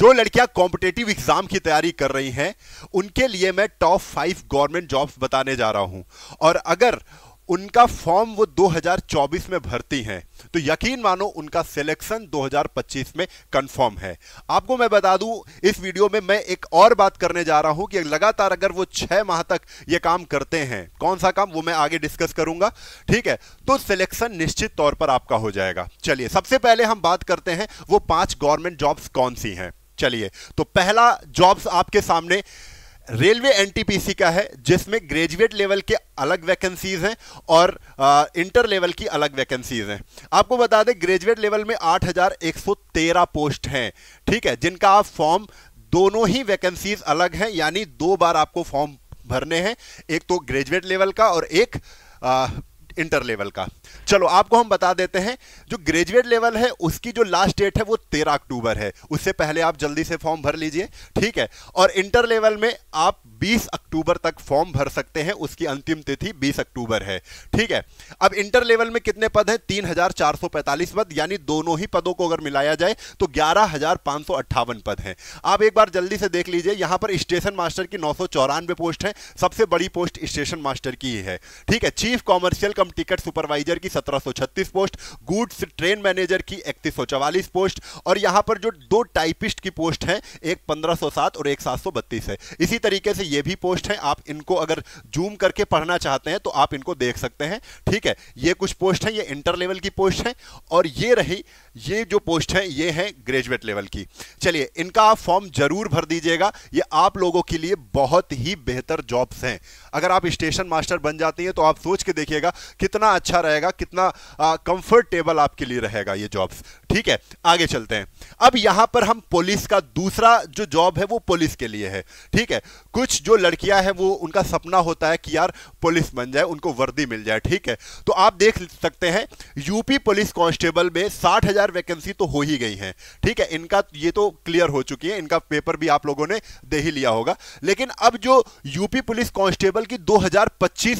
जो लड़कियां competitive exam की तैयारी कर रही हैं उनके लिए मैं टॉप फाइव गवर्नमेंट जॉब्स बताने जा रहा हूं और अगर उनका फॉर्म वो 2024 में भरती हैं तो यकीन मानो उनका सिलेक्शन 2025 में कंफर्म है आपको मैं बता दूं इस वीडियो में मैं एक और बात करने जा रहा हूं कि लगातार अगर वो छह माह तक ये काम करते हैं कौन सा काम वो मैं आगे डिस्कस करूंगा ठीक है तो सिलेक्शन निश्चित तौर पर आपका हो जाएगा चलिए सबसे पहले हम बात करते हैं वो पांच गवर्नमेंट जॉब्स कौन सी हैं चलिए तो पहला जॉब्स आपके सामने रेलवे एनटीपीसी का है जिसमें ग्रेजुएट लेवल के अलग वैकेंसीज हैं और आ, इंटर लेवल की अलग वैकेंसीज हैं आपको बता दें ग्रेजुएट लेवल में 8,113 पोस्ट हैं ठीक है जिनका आप फॉर्म दोनों ही वैकेंसीज अलग हैं यानी दो बार आपको फॉर्म भरने हैं एक तो ग्रेजुएट लेवल का और एक इंटर लेवल का चलो आपको हम बता देते हैं जो ग्रेजुएट लेवल है उसकी जो लास्ट डेट है वो तेरह अक्टूबर है उससे पहले आप जल्दी से फॉर्म भर लीजिए ठीक है और इंटर लेवल में आप 20 अक्टूबर तक फॉर्म भर सकते हैं उसकी अंतिम तिथि 20 अक्टूबर है ठीक है अब इंटर लेवल में कितने पद हैं 3445 पद यानी दोनों ही पदों को अगर मिलाया जाए तो ग्यारह पद हैं आप एक बार जल्दी से देख लीजिए यहां पर स्टेशन मास्टर की नौ पोस्ट है सबसे बड़ी पोस्ट स्टेशन मास्टर की ही है ठीक है chief commercial cum ticket supervisor की 1736 पोस्ट गुड्स ट्रेन मैनेजर की इकतीस पोस्ट और यहां पर जो दो टाइपिस्ट की पोस्ट है एक 1507 और एक सात है इसी तरीके से ये भी पोस्ट है आप इनको अगर जूम करके पढ़ना चाहते हैं तो आप इनको देख सकते हैं ठीक है ये कुछ पोस्ट है ये इंटर लेवल की पोस्ट है और ये रही ये जो पोस्ट है ये है ग्रेजुएट लेवल की चलिए इनका आप फॉर्म जरूर भर दीजिएगा ये आप लोगों के लिए बहुत ही बेहतर जॉब्स हैं अगर आप स्टेशन मास्टर बन जाती हैं तो आप सोच के देखिएगा कितना अच्छा रहेगा कितना कंफर्टेबल आपके लिए रहेगा ये जॉब्स ठीक है आगे चलते हैं अब यहां पर हम पुलिस का दूसरा जो जॉब है वो पुलिस के लिए है ठीक है कुछ जो लड़कियां हैं वो उनका सपना होता है कि यार पुलिस बन जाए उनको वर्दी मिल जाए ठीक है तो आप देख सकते हैं यूपी पुलिस कांस्टेबल में साठ हजार वैकेंसी तो हो ही गई हैं ठीक है इनका ये तो क्लियर हो चुकी है इनका पेपर भी आप लोगों ने दे ही लिया होगा लेकिन अब जो यूपी पुलिस कांस्टेबल की दो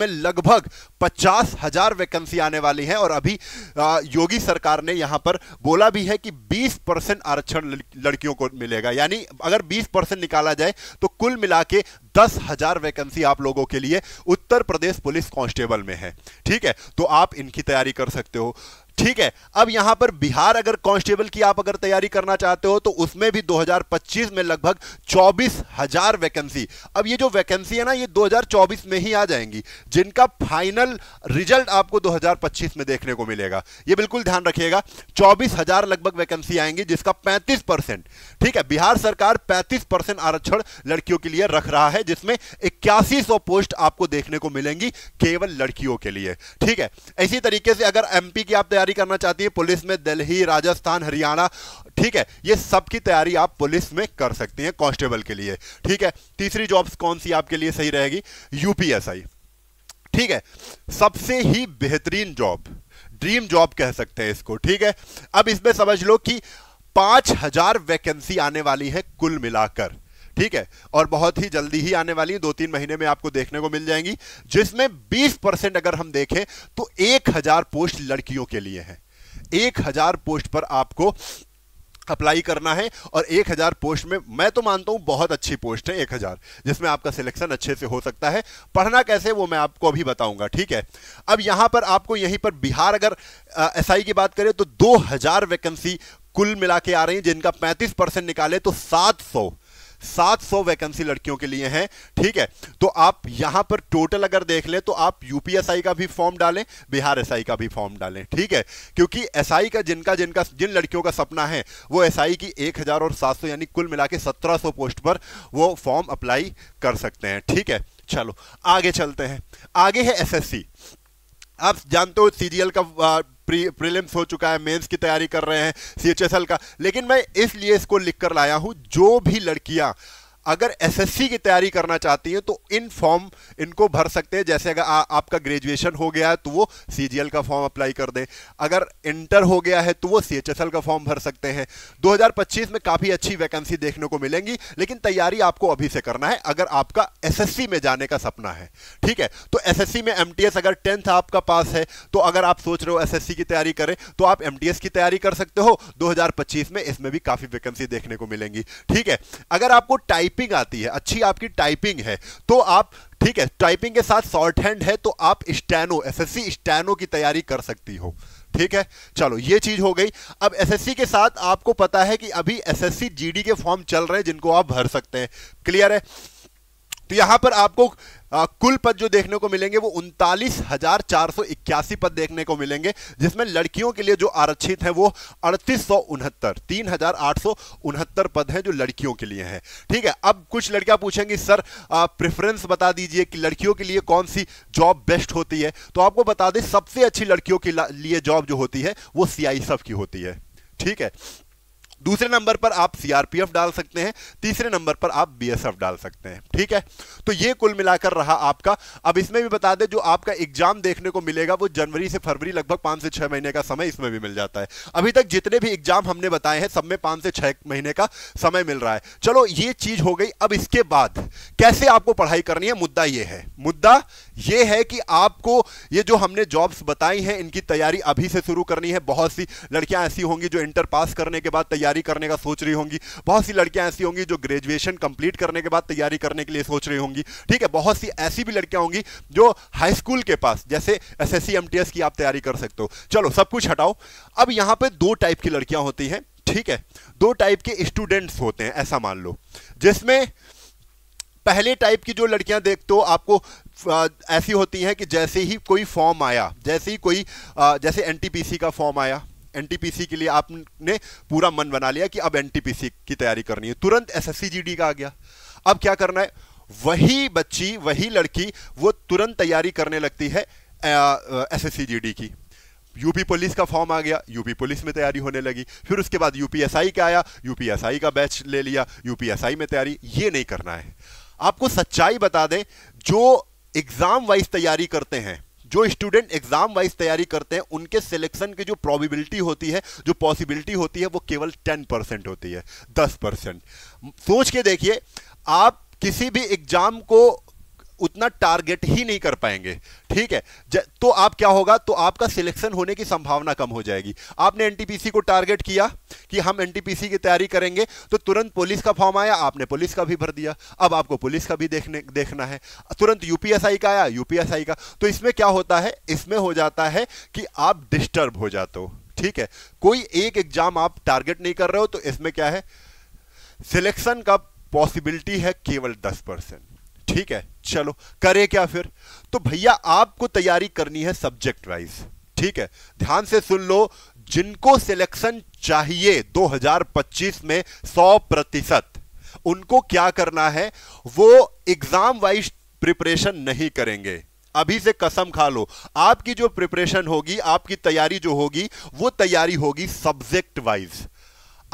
में लगभग पचास हजार वैकेंसी आने वाली है और अभी योगी सरकार ने यहां पर वो बोला भी है कि 20 परसेंट आरक्षण लड़कियों को मिलेगा यानी अगर 20 परसेंट निकाला जाए तो कुल मिला के दस हजार वैकेंसी आप लोगों के लिए उत्तर प्रदेश पुलिस कांस्टेबल में है ठीक है तो आप इनकी तैयारी कर सकते हो ठीक है अब यहां पर बिहार अगर कांस्टेबल की आप अगर तैयारी करना चाहते हो तो उसमें भी 2025 में लगभग चौबीस हजार वैकेंसी अब ये जो वैकेंसी है ना ये 2024 में ही आ जाएंगी जिनका फाइनल रिजल्ट आपको 2025 में देखने को मिलेगा ये बिल्कुल ध्यान रखिएगा चौबीस हजार लगभग वैकेंसी आएंगी जिसका पैंतीस परसेंट ठीक है बिहार सरकार पैंतीस परसेंट आरक्षण लड़कियों के लिए रख रहा है जिसमें इक्यासी पोस्ट आपको देखने को मिलेंगी केवल लड़कियों के लिए ठीक है इसी तरीके से अगर एमपी की आप तैयारी करना चाहती है पुलिस में दिल्ली राजस्थान हरियाणा ठीक है ये सब की तैयारी आप पुलिस में कर सकती हैं कांस्टेबल के लिए ठीक है तीसरी जॉब्स कौन सी आपके लिए सही रहेगी यूपीएसआई ठीक है सबसे ही बेहतरीन जॉब ड्रीम जॉब कह सकते हैं इसको ठीक है अब इसमें समझ लो कि पांच हजार वैकेंसी आने वाली है कुल मिलाकर ठीक है और बहुत ही जल्दी ही आने वाली दो तीन महीने में आपको देखने को मिल जाएंगी जिसमें 20 परसेंट अगर हम देखें तो 1000 पोस्ट लड़कियों के लिए है 1000 पोस्ट पर आपको अप्लाई करना है और 1000 पोस्ट में मैं तो मानता हूं बहुत अच्छी पोस्ट है 1000 जिसमें आपका सिलेक्शन अच्छे से हो सकता है पढ़ना कैसे वो मैं आपको अभी बताऊंगा ठीक है अब यहां पर आपको यहीं पर बिहार अगर एसआई की बात करें तो 2000 वैकेंसी कुल मिला के आ रही है जिनका 35 परसेंट निकाले तो 700 700 वैकेंसी लड़कियों के लिए हैं ठीक है तो आप यहां पर टोटल अगर देख लें तो आप यूपीएसआई का भी फॉर्म डालें बिहार एसआई का भी फॉर्म डालें ठीक है क्योंकि एसआई का जिनका जिनका जिन लड़कियों का सपना है वो एसआई की 1000 और 700 यानी कुल मिला के पोस्ट पर वो फॉर्म अप्लाई कर सकते हैं ठीक है चलो आगे चलते हैं आगे है एस आप जानते हो सीजीएल का प्रीलिम्स हो चुका है मेंस की तैयारी कर रहे हैं सीएचएसएल का लेकिन मैं इसलिए इसको लिख कर लाया हूं जो भी लड़कियां अगर एसएससी की तैयारी करना चाहती हैं तो इन फॉर्म इनको भर सकते हैं जैसे अगर आ, आपका ग्रेजुएशन तो हो गया है तो वो सीजीएल का फॉर्म अप्लाई कर दें अगर इंटर हो गया है तो वो सीएचएसएल का फॉर्म भर सकते हैं 2025 में काफ़ी अच्छी वैकेंसी देखने को मिलेंगी लेकिन तैयारी आपको अभी से करना है अगर आपका एस में जाने का सपना है ठीक है तो एस में एम अगर टेंथ आपका पास है तो अगर आप सोच रहे हो एस की तैयारी करें तो आप एम की तैयारी कर सकते हो दो में इसमें भी काफ़ी वैकेंसी देखने को मिलेंगी ठीक है अगर आपको टाइप टाइपिंग आती है अच्छी आपकी टाइपिंग है तो आप ठीक है टाइपिंग के साथ शॉर्ट हैंड है तो आप स्टैनो एसएससी स्टैनो की तैयारी कर सकती हो ठीक है चलो ये चीज हो गई अब एसएससी के साथ आपको पता है कि अभी एसएससी जीडी के फॉर्म चल रहे हैं जिनको आप भर सकते हैं क्लियर है तो यहां पर आपको कुल पद जो देखने को मिलेंगे वो उनतालीस हजार चार सौ इक्यासी पद देखने को मिलेंगे जिसमें लड़कियों के लिए जो आरक्षित हैं वो अड़तीस सौ उनहत्तर तीन हजार आठ सौ उनहत्तर पद हैं जो लड़कियों के लिए हैं ठीक है अब कुछ लड़कियां पूछेंगी सर प्रेफरेंस बता दीजिए कि लड़कियों के लिए कौन सी जॉब बेस्ट होती है तो आपको बता दें सबसे अच्छी लड़कियों के लिए जॉब जो होती है वो सी e सब की होती है ठीक है दूसरे नंबर पर आप सीआरपीएफ डाल सकते हैं तीसरे नंबर पर आप बीएसएफ डाल सकते हैं ठीक है तो ये कुल मिलाकर रहा आपका अब इसमें भी बता दें जो आपका एग्जाम देखने को मिलेगा वो जनवरी से फरवरी लगभग पांच से छह महीने का समय इसमें भी मिल जाता है अभी तक जितने भी एग्जाम हमने बताए हैं सब में पांच से छह महीने का समय मिल रहा है चलो ये चीज हो गई अब इसके बाद कैसे आपको पढ़ाई करनी है मुद्दा ये है मुद्दा ये है कि आपको ये जो हमने जॉब्स बताई हैं इनकी तैयारी अभी से शुरू करनी है बहुत सी लड़कियां ऐसी होंगी जो इंटर पास करने के बाद तैयारी तैयारी करने का सोच रही होंगी बहुत सी लड़कियां ऐसी होंगी जो ग्रेजुएशन कंप्लीट करने के बाद तैयारी करने के लिए सोच रही होंगी ठीक है बहुत सी ऐसी भी लड़कियां होंगी जो हाई स्कूल के पास जैसे एस एस की आप तैयारी कर सकते हो चलो सब कुछ हटाओ अब यहाँ पर दो टाइप की लड़कियां होती हैं ठीक है दो टाइप के स्टूडेंट्स होते हैं ऐसा मान लो जिसमें पहले टाइप की जो लड़कियां देखते हो आपको ऐसी होती हैं कि जैसे ही कोई फॉर्म आया जैसे ही कोई आ, जैसे एनटीपीसी का फॉर्म आया एनटीपीसी के लिए आपने पूरा मन बना लिया कि अब एनटीपीसी की तैयारी करनी है तुरंत एस एस का आ गया अब क्या करना है वही बच्ची वही लड़की वो तुरंत तैयारी करने लगती है एस एस की यूपी पुलिस का फॉर्म आ गया यूपी पुलिस में तैयारी होने लगी फिर उसके बाद यूपीएसआई का आया यूपीएसआई का बैच ले लिया यूपीएसआई में तैयारी ये नहीं करना है आपको सच्चाई बता दें जो एग्जाम वाइज तैयारी करते हैं जो स्टूडेंट एग्जाम वाइज तैयारी करते हैं उनके सिलेक्शन की जो प्रॉबिबिलिटी होती है जो पॉसिबिलिटी होती है वो केवल टेन परसेंट होती है दस परसेंट सोच के देखिए आप किसी भी एग्जाम को उतना टारगेट ही नहीं कर पाएंगे ठीक है तो आप क्या होगा तो आपका सिलेक्शन होने की संभावना कम हो जाएगी आपने एनटीपीसी को टारगेट किया कि हम एनटीपीसी की तैयारी करेंगे तो तुरंत पुलिस का फॉर्म आया आपने पुलिस का भी भर दिया अब आपको पुलिस का भी देखने देखना है तुरंत यूपीएसआई का आया यूपीएसआई का तो इसमें क्या होता है इसमें हो जाता है कि आप डिस्टर्ब हो जाते हो ठीक है कोई एक एग्जाम आप टारगेट नहीं कर रहे हो तो इसमें क्या है सिलेक्शन का पॉसिबिलिटी है केवल दस परसेंट ठीक है चलो करे क्या फिर तो भैया आपको तैयारी करनी है सब्जेक्ट वाइज ठीक है ध्यान से सुन लो जिनको सिलेक्शन चाहिए 2025 में 100 प्रतिशत उनको क्या करना है वो एग्जाम वाइज प्रिपरेशन नहीं करेंगे अभी से कसम खा लो आपकी जो प्रिपरेशन होगी आपकी तैयारी जो होगी वो तैयारी होगी सब्जेक्ट वाइज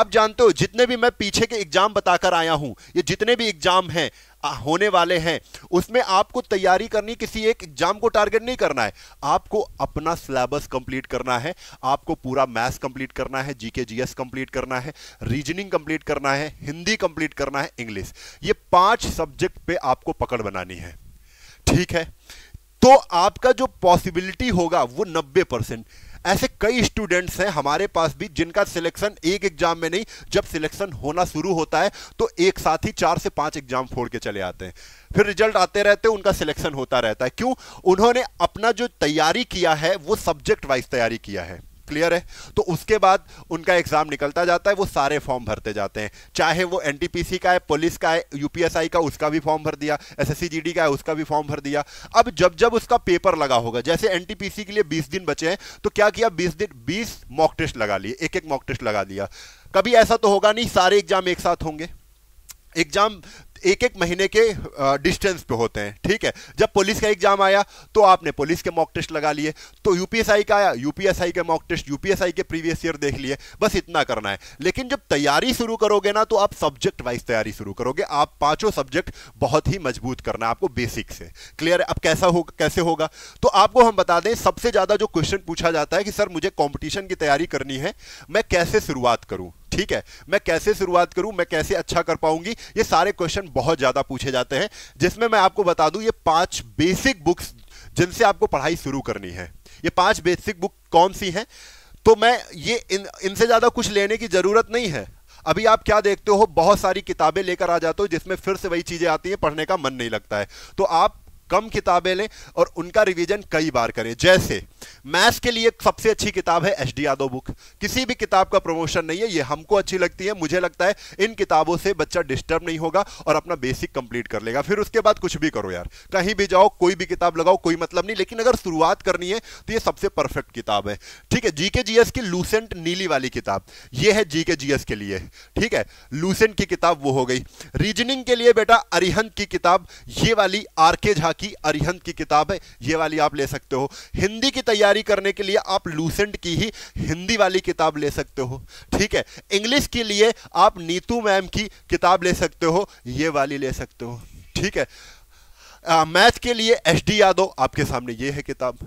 आप जानते हो जितने भी मैं पीछे के एग्जाम बताकर आया हूं ये जितने भी एग्जाम हैं होने वाले हैं उसमें आपको तैयारी करनी किसी एक एग्जाम को टारगेट नहीं करना है आपको अपना सिलेबस कंप्लीट करना है आपको पूरा मैथ्स कंप्लीट करना है जीके जीएस कंप्लीट करना है रीजनिंग कंप्लीट करना है हिंदी कंप्लीट करना है इंग्लिश ये पांच सब्जेक्ट पे आपको पकड़ बनानी है ठीक है तो आपका जो पॉसिबिलिटी होगा वो नब्बे परसेंट ऐसे कई स्टूडेंट्स हैं हमारे पास भी जिनका सिलेक्शन एक एग्जाम में नहीं जब सिलेक्शन होना शुरू होता है तो एक साथ ही चार से पांच एग्जाम फोड़ के चले आते हैं फिर रिजल्ट आते रहते हैं उनका सिलेक्शन होता रहता है क्यों उन्होंने अपना जो तैयारी किया है वो सब्जेक्ट वाइज तैयारी किया है क्लियर है तो उसके बाद उनका एग्जाम निकलता जाता है वो सारे फॉर्म भरते जाते हैं चाहे वो एन का है पुलिस का है यूपीएसआई का उसका भी फॉर्म भर दिया एस एस का है उसका भी फॉर्म भर दिया अब जब जब उसका पेपर लगा होगा जैसे एन के लिए बीस दिन बचे हैं तो क्या किया बीस दिन बीस मॉक टेस्ट लगा लिए एक एक मॉक टेस्ट लगा दिया कभी ऐसा तो होगा नहीं सारे एग्जाम एक साथ होंगे एग्जाम एक एक महीने के डिस्टेंस पे होते हैं ठीक है जब पुलिस का एग्जाम आया तो आपने पुलिस के मॉक टेस्ट लगा लिए तो यूपीएसआई का आया यूपीएसआई के मॉक टेस्ट यूपीएसआई के प्रीवियस ईयर देख लिए बस इतना करना है लेकिन जब तैयारी शुरू करोगे ना तो आप सब्जेक्ट वाइज तैयारी शुरू करोगे आप पांचों सब्जेक्ट बहुत ही मजबूत करना आपको बेसिक से क्लियर है अब कैसा हो कैसे होगा तो आपको हम बता दें सबसे ज्यादा जो क्वेश्चन पूछा जाता है कि सर मुझे कॉम्पिटिशन की तैयारी करनी है मैं कैसे शुरुआत करूं ठीक है मैं कैसे शुरुआत करूं मैं कैसे अच्छा कर पाऊंगी ये सारे क्वेश्चन बहुत ज़्यादा पूछे जाते हैं जिसमें मैं आपको बता दूं ये पांच बेसिक बुक्स जिनसे आपको पढ़ाई शुरू करनी है ये पांच बेसिक बुक कौन सी हैं तो मैं ये इन इनसे ज़्यादा कुछ लेने की ज़रूरत नहीं है अभी आप क्या देखते हो बहुत सारी किताबें लेकर आ जाते हो जिसमें फिर से वही चीज़ें आती हैं पढ़ने का मन नहीं लगता है तो आप कम किताबें लें और उनका रिवीजन कई बार करें जैसे मैथ्स के लिए सबसे अच्छी किताब है एच डी यादव बुक किसी भी किताब का प्रमोशन नहीं है ये हमको अच्छी लगती है मुझे लगता है इन किताबों से बच्चा डिस्टर्ब नहीं होगा और अपना बेसिक कंप्लीट कर लेगा फिर उसके बाद कुछ भी करो यार कहीं भी जाओ कोई भी किताब लगाओ कोई मतलब नहीं लेकिन अगर शुरुआत करनी है तो ये सबसे परफेक्ट किताब है ठीक है जीके जीएस की लूसेंट नीली वाली किताब ये है जीके जीएस के लिए ठीक है लूसेंट की किताब वो हो गई रीजनिंग के लिए बेटा अरिहंत की किताब ये वाली आरके झा की अरिहंत की किताब है ये वाली आप ले सकते हो हिंदी की तैयारी करने के लिए आप लूसेंट की ही हिंदी वाली किताब ले सकते हो ठीक है इंग्लिश के लिए आप नीतू मैम की किताब ले सकते हो ये वाली ले सकते हो ठीक है मैथ के लिए एस डी यादव आपके सामने ये है किताब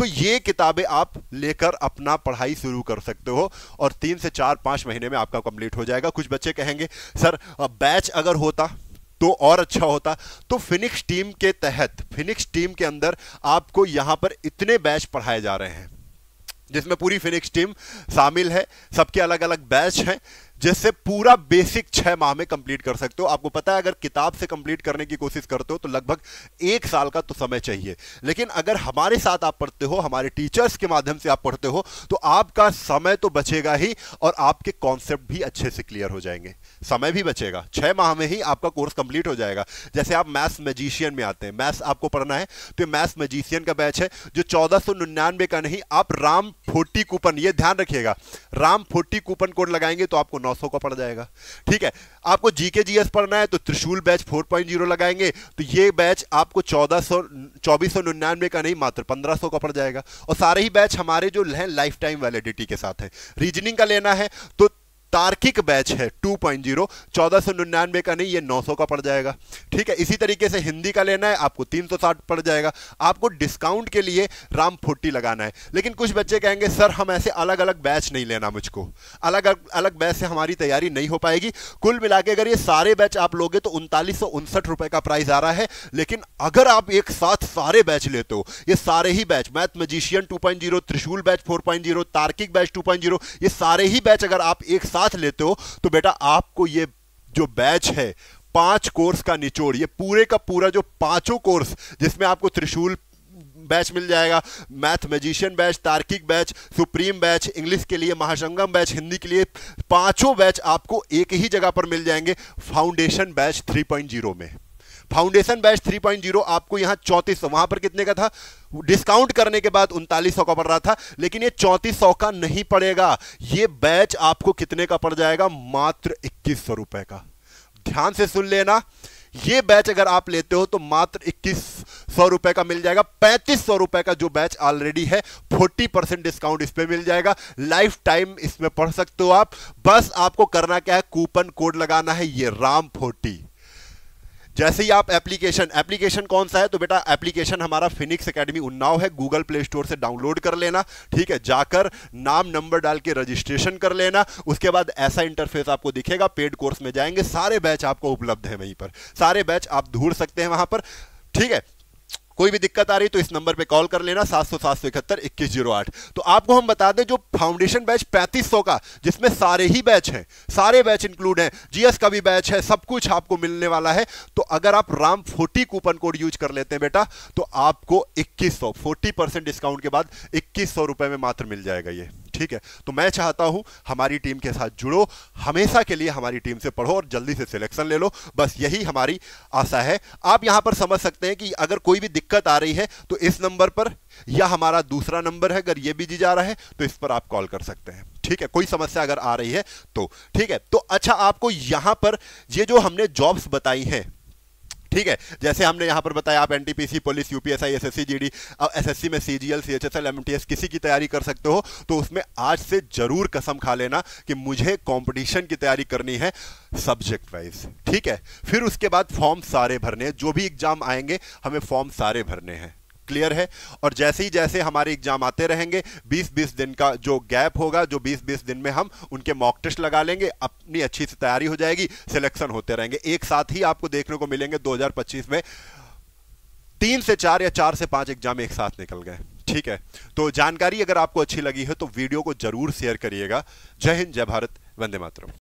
तो ये किताबें आप लेकर अपना पढ़ाई शुरू कर सकते हो और तीन से चार पाँच महीने में आपका कंप्लीट हो जाएगा कुछ बच्चे कहेंगे सर बैच अगर होता तो और अच्छा होता तो फिनिक्स टीम के तहत फिनिक्स टीम के अंदर आपको यहां पर इतने बैच पढ़ाए जा रहे हैं जिसमें पूरी फिनिक्स टीम शामिल है सबके अलग अलग बैच हैं जिससे पूरा बेसिक छह माह में कंप्लीट कर सकते हो आपको पता है अगर किताब से कंप्लीट करने की कोशिश करते हो तो लगभग एक साल का तो समय चाहिए लेकिन अगर हमारे साथ आप पढ़ते हो हमारे टीचर्स के माध्यम से आप पढ़ते हो तो आपका समय तो बचेगा ही और आपके कॉन्सेप्ट भी अच्छे से क्लियर हो जाएंगे समय भी बचेगा छह माह में ही आपका कोर्स कंप्लीट हो जाएगा जैसे आप मैथ्स मैजिशियन में आते हैं मैथ्स आपको पढ़ना है तो मैथ्स मैजिशियन का बैच है जो चौदह का नहीं आप राम फोर्टी कूपन ये ध्यान रखिएगा राम फोर्टी कूपन कोड लगाएंगे तो आपको सौ का पड़ जाएगा ठीक है आपको जीके जीएस पढ़ना है तो त्रिशूल बैच 4.0 लगाएंगे तो ये बैच आपको चौदह सौ चौबीस सौ निन्यानवे का नहीं मात्र सौ का पड़ जाएगा और सारे ही बैच हमारे जो हैं लाइफ टाइम वैलिडिटी के साथ हैं रीजनिंग का लेना है तो तार्किक बैच है 2.0 चौदह सौ निन्यानवे का नहीं ये 900 का पड़ जाएगा ठीक है इसी तरीके से हिंदी का लेना है आपको 360 पड़ जाएगा आपको डिस्काउंट के लिए राम फोर्टी लगाना है लेकिन कुछ बच्चे कहेंगे सर हम ऐसे अलग अलग बैच नहीं लेना मुझको अलग अलग, अलग बैच से हमारी तैयारी नहीं हो पाएगी कुल मिला अगर ये सारे बैच आप लोगे तो उनतालीस रुपए का प्राइस आ रहा है लेकिन अगर आप एक साथ सारे बैच लेते हो ये सारे ही batch math magician two Trishul batch for तार्किक बैच टू ये सारे ही बैच अगर आप एक साथ साथ लेते हो तो बेटा आपको ये जो बैच है पांच कोर्स का निचोड़ ये पूरे का पूरा जो पांचों कोर्स जिसमें आपको त्रिशूल बैच मिल जाएगा मैथ मैजिशियन बैच तार्किक बैच सुप्रीम बैच इंग्लिश के लिए महासंगम बैच हिंदी के लिए पांचों बैच आपको एक ही जगह पर मिल जाएंगे फाउंडेशन बैच 3.0 में फाउंडेशन बैच 3.0 आपको यहाँ सौ वहां पर कितने का था डिस्काउंट करने के बाद उनतालीस का पड़ रहा था लेकिन ये चौंतीस का नहीं पड़ेगा ये बैच आपको कितने का पड़ जाएगा मात्र इक्कीस रुपए का ध्यान से सुन लेना ये बैच अगर आप लेते हो तो मात्र इक्कीस सौ रुपए का मिल जाएगा पैंतीस सौ रुपए का जो बैच ऑलरेडी है फोर्टी परसेंट डिस्काउंट इस पर मिल जाएगा लाइफ टाइम इसमें पढ़ सकते हो आप बस आपको करना क्या है कूपन कोड लगाना है ये राम फोर्टी जैसे ही आप एप्लीकेशन एप्लीकेशन कौन सा है तो बेटा एप्लीकेशन हमारा फिनिक्स अकेडमी उन्नाव है गूगल प्ले स्टोर से डाउनलोड कर लेना ठीक है जाकर नाम नंबर डाल के रजिस्ट्रेशन कर लेना उसके बाद ऐसा इंटरफेस आपको दिखेगा पेड कोर्स में जाएंगे सारे बैच आपको उपलब्ध है वहीं पर सारे बैच आप ढूंढ सकते हैं वहां पर ठीक है कोई भी दिक्कत आ रही तो इस नंबर पे कॉल कर लेना सात सौ सात सौ इकहत्तर इक्कीस जीरो आठ तो आपको हम बता दें जो फाउंडेशन बैच पैंतीस सौ का जिसमें सारे ही बैच हैं सारे बैच इंक्लूड हैं जीएस का भी बैच है सब कुछ आपको मिलने वाला है तो अगर आप Ram forty coupon code use कर लेते हैं बेटा तो आपको इक्कीस सौ फोर्टी परसेंट डिस्काउंट के बाद इक्कीस सौ रुपए में मात्र मिल जाएगा ये ठीक है तो मैं चाहता हूं हमारी टीम के साथ जुड़ो हमेशा के लिए हमारी टीम से पढ़ो और जल्दी से सिलेक्शन ले लो बस यही हमारी आशा है आप यहां पर समझ सकते हैं कि अगर कोई भी दिक्कत आ रही है तो इस नंबर पर या हमारा दूसरा नंबर है अगर ये भी जी जा रहा है तो इस पर आप कॉल कर सकते हैं ठीक है कोई समस्या अगर आ रही है तो ठीक है तो अच्छा आपको यहां पर ये जो हमने जॉब्स बताई हैं ठीक है जैसे हमने यहाँ पर बताया आप NTPC police UPSI SSC GD अब एसएससी में सीजीएल सीएचएसएल एमटीएस किसी की तैयारी कर सकते हो तो उसमें आज से जरूर कसम खा लेना कि मुझे कंपटीशन की तैयारी करनी है सब्जेक्ट वाइज ठीक है फिर उसके बाद फॉर्म सारे भरने हैं जो भी एग्जाम आएंगे हमें फॉर्म सारे भरने हैं क्लियर है और जैसे ही जैसे हमारे एग्जाम आते रहेंगे 20-20 दिन का जो गैप होगा जो 20-20 दिन में हम उनके मॉक टेस्ट लगा लेंगे अपनी अच्छी से तैयारी हो जाएगी सिलेक्शन होते रहेंगे एक साथ ही आपको देखने को मिलेंगे 2025 में तीन से चार या चार से पांच एग्जाम एक साथ निकल गए ठीक है तो जानकारी अगर आपको अच्छी लगी है तो वीडियो को जरूर शेयर करिएगा जय हिंद जय भारत वंदे मातरम